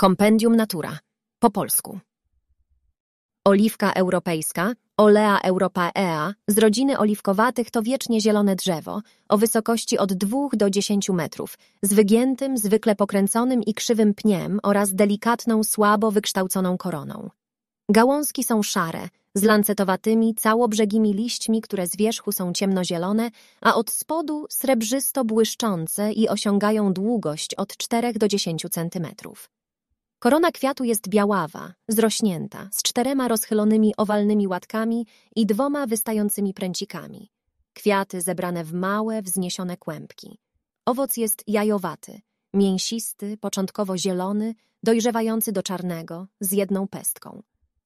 Kompendium Natura. Po polsku. Oliwka europejska, Olea europaea, z rodziny oliwkowatych to wiecznie zielone drzewo, o wysokości od 2 do 10 metrów, z wygiętym, zwykle pokręconym i krzywym pniem oraz delikatną, słabo wykształconą koroną. Gałązki są szare, z lancetowatymi, całobrzegimi liśćmi, które z wierzchu są ciemnozielone, a od spodu srebrzysto błyszczące i osiągają długość od 4 do 10 centymetrów. Korona kwiatu jest biaława, zrośnięta, z czterema rozchylonymi owalnymi łatkami i dwoma wystającymi pręcikami. Kwiaty zebrane w małe, wzniesione kłębki. Owoc jest jajowaty, mięsisty, początkowo zielony, dojrzewający do czarnego, z jedną pestką.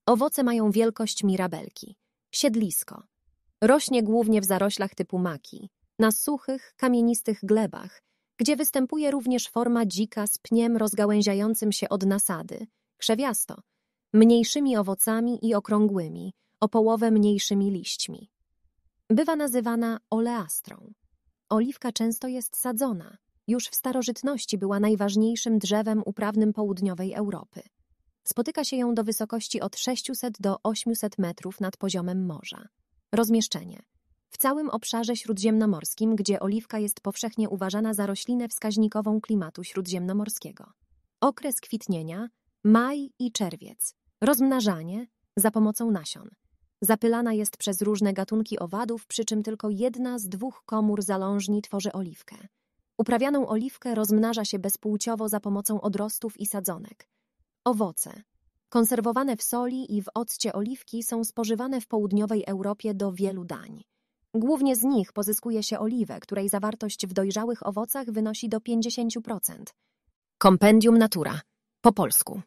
Owoce mają wielkość mirabelki. Siedlisko. Rośnie głównie w zaroślach typu maki, na suchych, kamienistych glebach, gdzie występuje również forma dzika z pniem rozgałęziającym się od nasady, krzewiasto, mniejszymi owocami i okrągłymi, o połowę mniejszymi liśćmi. Bywa nazywana oleastrą. Oliwka często jest sadzona. Już w starożytności była najważniejszym drzewem uprawnym południowej Europy. Spotyka się ją do wysokości od 600 do 800 metrów nad poziomem morza. Rozmieszczenie w całym obszarze śródziemnomorskim, gdzie oliwka jest powszechnie uważana za roślinę wskaźnikową klimatu śródziemnomorskiego. Okres kwitnienia maj i czerwiec. Rozmnażanie za pomocą nasion. Zapylana jest przez różne gatunki owadów, przy czym tylko jedna z dwóch komór zalążni tworzy oliwkę. Uprawianą oliwkę rozmnaża się bezpłciowo za pomocą odrostów i sadzonek. Owoce. Konserwowane w soli i w occie oliwki są spożywane w południowej Europie do wielu dań. Głównie z nich pozyskuje się oliwę, której zawartość w dojrzałych owocach wynosi do 50%. Kompendium Natura. Po polsku.